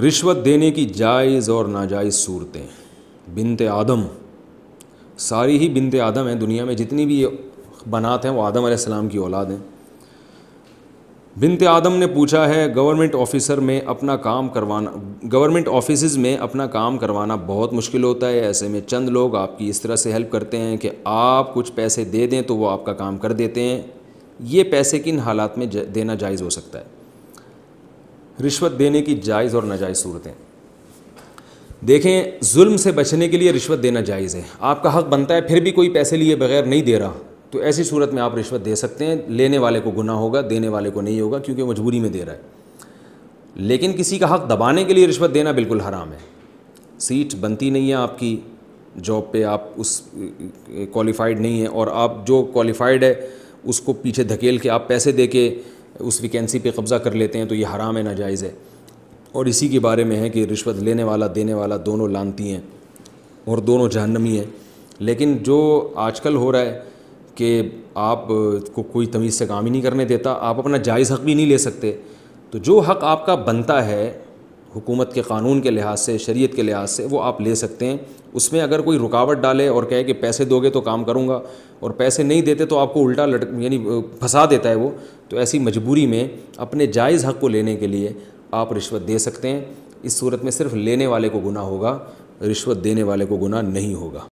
रिश्वत देने की जायज़ और नाजायज़ सूरतें बिनत आदम सारी ही बिनत आदम हैं दुनिया में जितनी भी ये बनात हैं वो आदम आसमाम की औलाद हैं बिनत आदम ने पूछा है गवर्नमेंट ऑफिसर में अपना काम करवाना गवर्नमेंट ऑफिस में अपना काम करवाना बहुत मुश्किल होता है ऐसे में चंद लोग आपकी इस तरह से हेल्प करते हैं कि आप कुछ पैसे दे दें तो वो आपका काम कर देते हैं ये पैसे किन हालात में देना जायज़ हो सकता है रिश्वत देने की जायज़ और नाजायज़ सूरतें देखें जुल्म से बचने के लिए रिश्वत देना जायज़ है आपका हक़ बनता है फिर भी कोई पैसे लिए बगैर नहीं दे रहा तो ऐसी सूरत में आप रिश्वत दे सकते हैं लेने वाले को गुना होगा देने वाले को नहीं होगा क्योंकि मजबूरी में दे रहा है लेकिन किसी का हक़ दबाने के लिए रिश्वत देना बिल्कुल हराम है सीट बनती नहीं है आपकी जॉब पे आप उस क्वालिफाइड नहीं है और आप जो क्वालिफाइड है उसको पीछे धकेल के आप पैसे दे के उस वैकेंसी पे कब्ज़ा कर लेते हैं तो ये हराम है नाजायज़ है और इसी के बारे में है कि रिश्वत लेने वाला देने वाला दोनों लानती हैं और दोनों जहन्नमी हैं लेकिन जो आजकल हो रहा है कि आप को कोई तमीज़ से काम ही नहीं करने देता आप अपना जायज़ हक़ भी नहीं ले सकते तो जो हक़ आपका बनता है हुकूमत के कानून के लिहाज से शरीयत के लिहाज से वो आप ले सकते हैं उसमें अगर कोई रुकावट डाले और कहे कि पैसे दोगे तो काम करूँगा और पैसे नहीं देते तो आपको उल्टा लटक यानी फंसा देता है वो तो ऐसी मजबूरी में अपने जायज़ हक़ को लेने के लिए आप रिश्वत दे सकते हैं इस सूरत में सिर्फ लेने वाले को गुनाह होगा रिश्वत देने वाले को गुनाह नहीं होगा